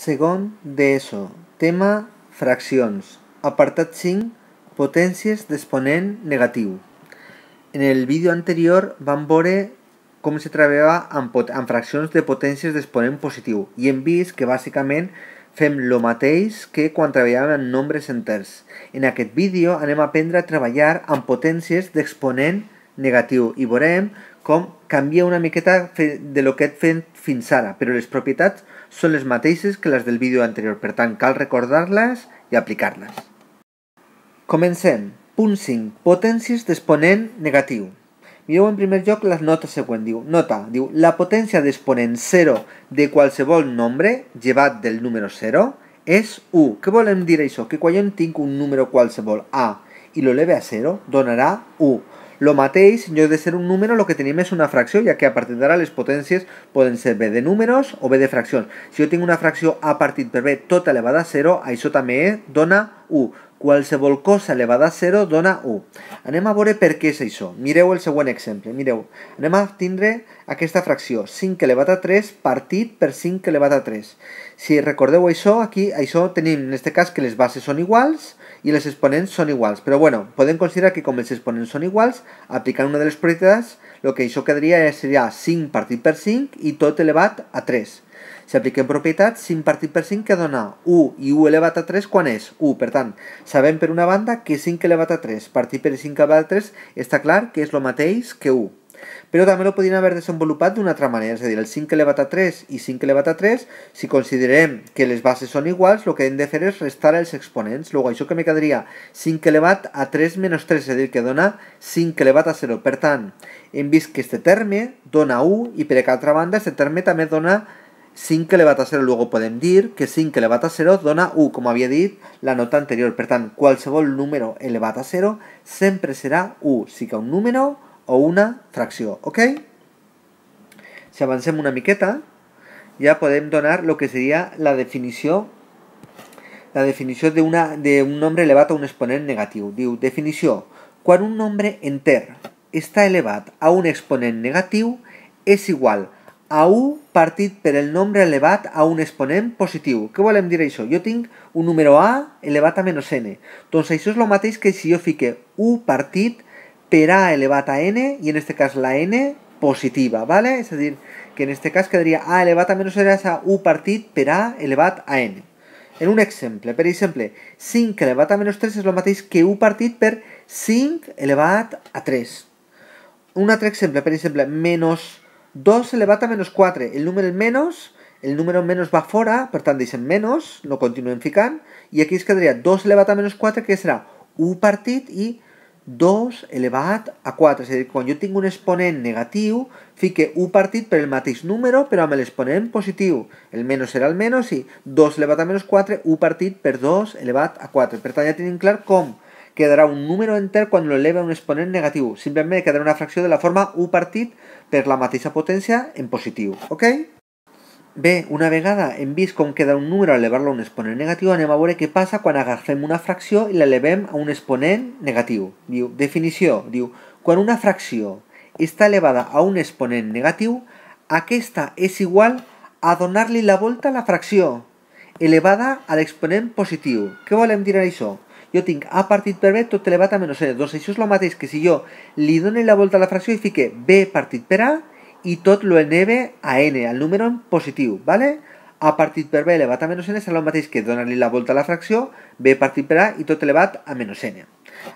Segon d'ESO. Tema fraccions. Apartat 5. Potències d'exponent negatiu. En el vídeo anterior vam veure com se treballava amb, amb fraccions de potències d'exponent positiu i hem vist que bàsicament fem lo mateix que quan treballàvem amb nombres enters. En aquest vídeo anem a aprendre a treballar amb potències d'exponent negatiu i veurem com canvia una miqueta de lo que hem fet fins ara, però les propietats són les mateixes que les del vídeo anterior, per tant cal recordar-les i aplicar-les. Comencem. Punt 5. Potències d'exponent negatiu. Mireu en primer lloc la nota següent, diu, nota, diu, la potència d'exponent 0 de qualsevol nombre, llevat del número 0, és 1. Què volem dir això? Que quan jo tinc un número qualsevol A i l'eleve a 0, donarà 1. lo matéis yo de ser un número lo que tenía es una fracción, ya que a partir de ahora las potencias pueden ser b de números o b de fracción. Si yo tengo una fracción a partir de b total elevada a 0, me E dona u qualsevol cosa elevada a 0 dona 1. Anem a veure per què és això. Mireu el següent exemple. Mireu, anem a tindre aquesta fracció. 5 elevat a 3 partit per 5 elevat a 3. Si recordeu això, aquí això tenim, en aquest cas, que les bases són iguals i les exponents són iguals. Però bueno, podem considerar que com els exponents són iguals, aplicant una de les propietats, el que això quedaria seria 5 partit per 5 i tot elevat a 3. Si apliquem propietat, 5 partit per 5 que dona 1 i 1 elevat a 3 quan és 1. Per tant, sabem per una banda que 5 elevat a 3 partit per 5 elevat a 3 està clar que és el mateix que 1. Però també ho podrien haver desenvolupat d'una altra manera, és a dir, el 5 elevat a 3 i 5 elevat a 3, si considerem que les bases són iguals, el que hem de fer és restar els exponents. Llavors, això que me quedaria 5 elevat a 3 menys 3, és a dir, que dona 5 elevat a 0. Per tant, hem vist que este terme dona 1 i per altra banda, este terme també dona 0 que que a 0 luego podemos dir que sin que elevado a 0 dona u como había dicho la nota anterior. Per sea el número elevado a 0 será u si que un número o una fracción. ok? Si avancemos una miqueta, ya podemos donar lo que sería la definición la de una de nombre elevado a un exponente negativo. Diu, definición un nombre enter está elevado a un exponente negativo es igual a a u partit per el nombre elevat a un exponent positiu. Què volem dir això? Jo tinc un número a elevat a menys n. Doncs això és el mateix que si jo fique u partit per a elevat a n, i en aquest cas la n positiva, ¿vale? És a dir, que en aquest cas quedaria a elevat a menys n és a u partit per a elevat a n. En un exemple, per exemple, 5 elevat a menys 3 és el mateix que u partit per 5 elevat a 3. Un altre exemple, per exemple, menys 2 elevat a menys 4, el número menys, el número menys va fora, per tant deixem menys, no continuem ficant, i aquí es quedaria 2 elevat a menys 4, que serà 1 partit i 2 elevat a 4. És a dir, quan jo tinc un exponent negatiu, fique 1 partit per el mateix número, però amb l'exponent positiu. El menys serà el menys i 2 elevat a menys 4, 1 partit per 2 elevat a 4. Per tant, ja tenim clar com quedarà un número enter quan lo eleva un exponent negatiu. Simplement quedarà una fracció de la forma 1 partit per la mateixa potència en positiu. Ok? Bé, una vegada hem vist com queda un número a elevar-lo a un exponent negatiu, anem a veure què passa quan agafem una fracció i l'elevem a un exponent negatiu. Diu, definició, diu, quan una fracció està elevada a un exponent negatiu, aquesta és igual a donar-li la volta a la fracció, elevada a l'exponent positiu. Què volem dir això? Yo tengo A ah, partit per B tot elevat a menos N. Entonces, això és lo mateix que si yo le doy la vuelta a la fracción i fique B partit per A y tot lo eleve a N, al número en positiu, ¿vale? A partit per B elevat a menos N serà lo mateix que donar la vuelta a la fracción, B partit per A i tot elevat a menos N.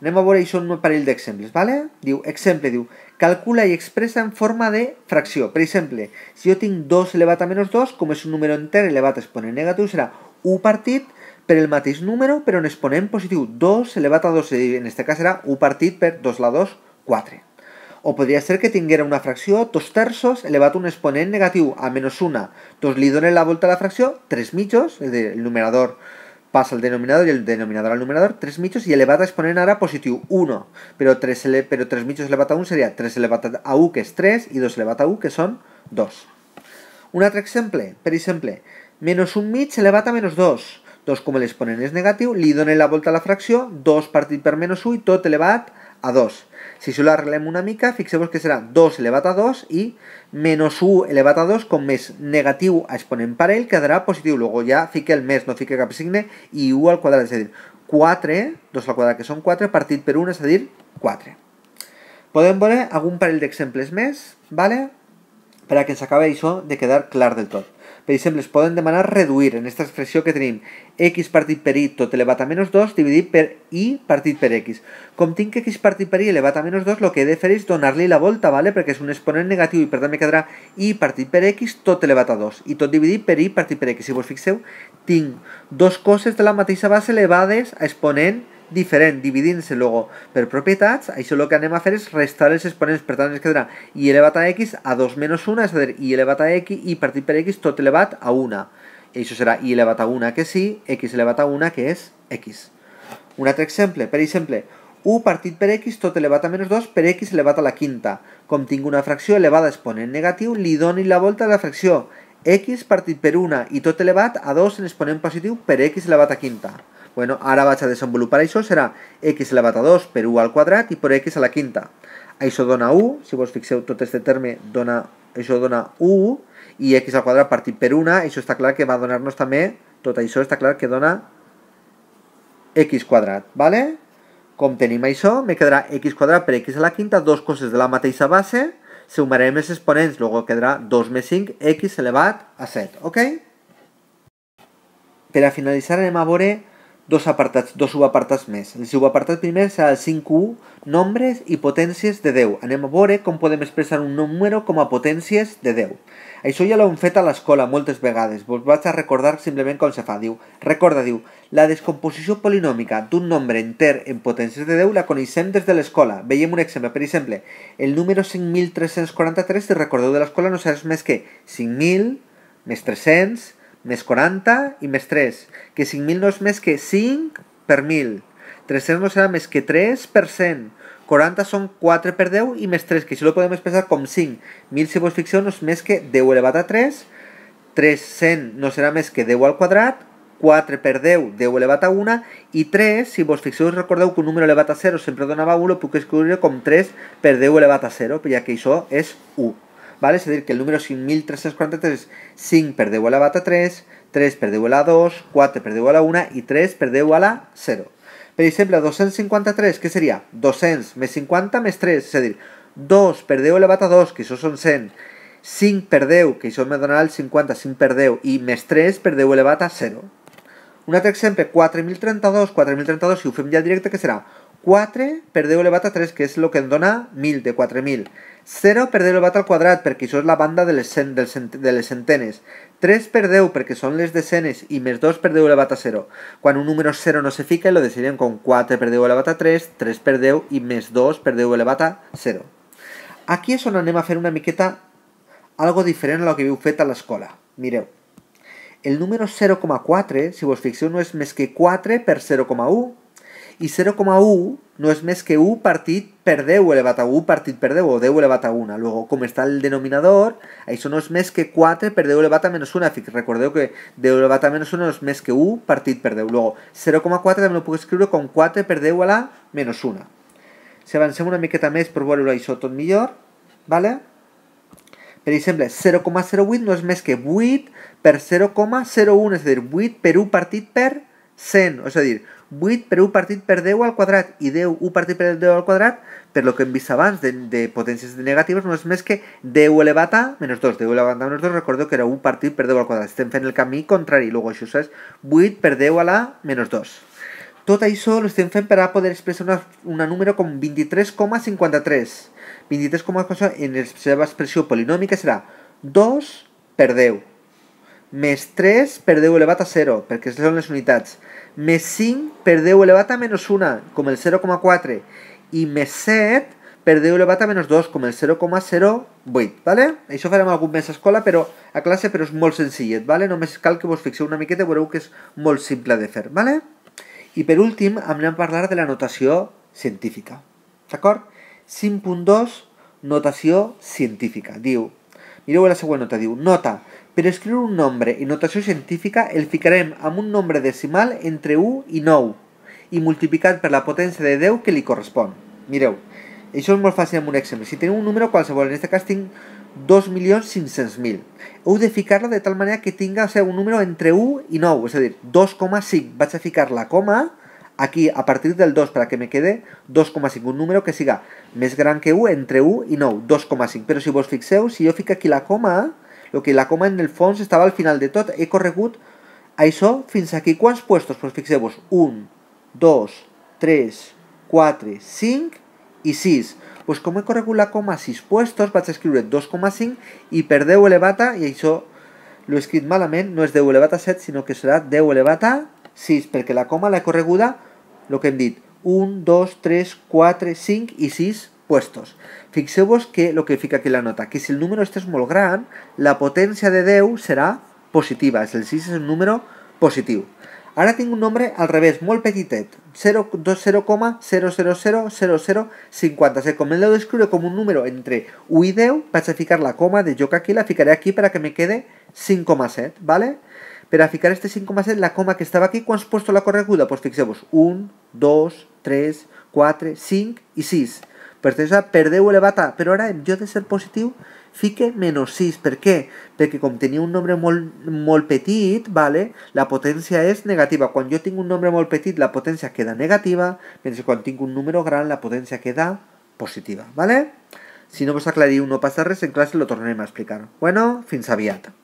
Anem a veure això en un de ejemplos, ¿vale? Digo, exemple, diu, calcula y expresa en forma de fracción. Por exemple, si yo tengo 2 elevat a menos 2, como es un número entero elevado a exponent negatiu, serà 1 partit per el mateix número però en exponent positiu 2 elevat a 2, en aquest cas era 1 partit per 2 la 2, 4. O podria ser que tinguera una fracció 2 terços elevat a un exponent negatiu a menys 1, doncs li donen la volta a la fracció 3 mitjos, el numerador passa al denominador i el denominador al numerador, 3 mitjos i elevat a exponent ara positiu 1, però 3, ele, però 3 mitjos elevat a 1 seria 3 elevat a 1 que és 3 i 2 elevat a 1 que són 2. Un altre exemple, per exemple, menys 1 mig elevat a menys 2, doncs com l'exponent és negatiu, li donen la volta a la fracció, 2 partit per menys 1, tot elevat a 2. Si això l'arreglem una mica, fixeu-vos que serà 2 elevat a 2 i menys 1 elevat a 2, com més negatiu a exponent parell, quedarà positiu. Luego ja fique el més, no fique cap signe, i 1 al quadrat, és a dir, 4, 2 al quadrat que són 4, partit per 1, és a dir, 4. Podem veure algun parell d'exemples més, vale? per a que ens acabi això de quedar clar del tot. Per exemple, es poden demanar reduir en aquesta expressió que tenim x partit per i tot elevat a menys 2 dividit per i partit per x. Com tinc x partit per i elevat a menys 2, el que he de fer és donar-li la volta, ¿vale? perquè és un exponent negatiu i per tant me quedarà i partit per x tot elevat a 2 i tot dividit per i partit per x. Si vos fixeu, tinc dos coses de la mateixa base elevades a exponent diferent, dividint-se logo per propietats, això el que anem a fer és restar els exponents, per tant ens quedarà i elevat a x a 2 menys 1, és a dir, i elevat a x i partit per x tot elevat a 1. I això serà i elevat a 1 que sí, x elevat a 1 que és x. Un altre exemple, per exemple, 1 partit per x tot elevat a menys 2 per x elevat a la quinta. Com tinc una fracció elevada a exponent negatiu, li doni la volta a la fracció x partit per 1 i tot elevat a 2 en exponent positiu per x elevat a quinta. Bueno, ara vaig a desenvolupar això, serà x elevat a 2 per u al quadrat i per x a la quinta. Això dona 1, si vos fixeu tot este terme, dona, això dona 1, i x al quadrat partit per 1, això està clar que va donar-nos també, tot això està clar que dona x quadrat, ¿vale? Com tenim això, me quedarà x quadrat per x a la quinta, dos coses de la mateixa base, sumarem els exponents, luego quedarà 2 més 5, x elevat a 7, ok? Per a finalitzar anem a veure dos apartats, dos subapartats més. El subapartat primer serà el 5.1, nombres i potències de 10. Anem a veure com podem expressar un número com a potències de 10. Això ja l'hem fet a l'escola moltes vegades, vos vaig a recordar simplement com se fa. Diu, recorda, diu, la descomposició polinòmica d'un nombre enter en potències de 10 la coneixem des de l'escola. Veiem un exemple, per exemple, el número 5.343, si recordeu de l'escola, no saps més que 5.000 més 300 més 40 i més 3, que 5.000 no és més que 5 per 1.000, 300 no serà més que 3 per 100, 40 són 4 per 10 i més 3, que això ho podem expressar com 5. 1.000, si vos fixeu, no és més que 10 elevat a 3, 300 no serà més que 10 al quadrat, 4 per 10, 10 elevat a 1, i 3, si vos fixeu, recordeu que un número elevat a 0 sempre donava 1, ho puc escriure com 3 per 10 elevat a 0, ja que això és 1. ¿vale? Es a dir, que el número 5.343 es 5 per 10 la bata 3, 3 per 10 a la 2, 4 per 10 a la 1 i 3 per 10 a la 0. Per exemple, 253, què seria? 200 més 50 més 3, és a dir, 2 per 10 elevat a 2, que això són 100, 5 per 10, que això me donarà el 50, 5 per 10, i més 3 per 10 elevat a 0. Un altre exemple, 4.032, 4.032, si ho fem ja directe, que serà 4, perdeu elevat a 3, que és el que en dona 1.000, de 4.000. 0 per 10 elevat al quadrat, perquè això és la banda de les, cent, del cent, de les centenes. 3 per 10, perquè són les decenes, i més 2 per 10 elevat a 0. Quan un número 0 no se fica, lo decidim con 4 per 10 elevat a 3, 3 per 10 i més 2 per 10 elevat a 0. Aquí és on anem a fer una miqueta algo diferent a lo que viu fet a l'escola. Mireu, el número 0,4, si vos fixeu, no és més que 4 per 0,1, Y 0,1 no es más que u partit per 10 elevat a u partit per 10 o de elevat a 1. Luego, como está el denominador, eso no es más que 4 per 10 elevat a menys 1. Recuerde que de u a menos 1 no es més que u, partit per 10. Luego, 0,4 también lo puedo escribir con 4 per 10 a la menys 1. Si avancem una miqueta mes por veure això tot millor, vale? per exemple, 0,08 no es más que 8 per 0,01, es decir, wid 8 per 1 partit per 100, es decir... 8 per 1 partit per 10 al quadrat i 10 1 partit per 10 al quadrat, per lo que hem vist abans de, de potències negatives, no és més que 10 elevat a menys 2. 10 elevat a menys 2, recordo que era 1 partit per 10 al quadrat. Estem fent el camí contrari, luego això és 8 per 10 a la menys 2. Tot això ho estem fent per a poder expressar una, una número com 23,53. 23,4 en la seva expressió polinòmica serà 2 per 10 més 3 per 10 elevat a 0, perquè són les unitats per 10 elevat a menys 1, com el 0,4, i per 10 elevat a menys 2, com el 0,08, vale? Això farem algun mes a escola, però a classe, però és molt senzillet, vale? Només cal que vos fixeu una miqueta, veureu que és molt simple de fer, vale? I per últim, anem a parlar de la notació científica, d'acord? 5.2, notació científica, diu llavors la següent nota, diu, nota, per escriure un nombre i notació científica el ficarem amb un nombre decimal entre 1 i 9 i multiplicat per la potència de 10 que li correspon. Mireu, això és molt fàcil amb un exemple. Si teniu un número qualsevol, en aquest cas tinc 2.500.000. Heu de ficar-la de tal manera que tinga o sigui, un número entre 1 i 9, és a dir, 2,5. Vaig a ficar la coma Aquí, a partir del 2, para que me quede 2,5, un número que siga más gran que u, entre u y no, 2,5. Pero si vos fixeu, si yo fico aquí la coma, lo que la coma en el fons estaba al final de todo, he corregut eso fins aquí. ¿Cuántos puestos? Pues fixemos vos 1, 2, 3, 4, 5 y 6. Pues como he corregut la coma 6 puestos, a escribir 2,5 y per 10 y a, i lo lo escrit no es de elevata set, 7, sino que será 10 elevata. 6 porque la coma la he correguda lo que he dit, 1, 2, 3, 4, 5 y 6 puestos. Fixeu-vos que lo que fica aquí la nota, que si el número este es muy gran, la potencia de 10 será positiva, es el 6 es un número positivo ahora tengo un nombre al revés, muy petitet, 0,0,0000057. Se l'heu d'escriure como un número entre u y deu, vaig a ficar la coma de que aquí, la fijaré aquí para que me quede 5,7, ¿vale? Per a ficar este 5,7, la coma que estaba aquí, quants puesto la correguda? pues fijemos, 1, 2, 3, 4, 5 y 6. Ah, per tant, per 10 elevat a... Però ara, en de ser positivo, fique menos 6. ¿Por qué? Porque como tenía un nombre mol petit, vale? la potencia es negativa. Cuando yo tengo un nombre mol petit, la potencia queda negativa, mentre cuando tengo un número gran, la potencia queda positiva. Vale? Si no vos aclariu, no passa res, en clase lo tornaré a explicar. Bueno, fins aviat.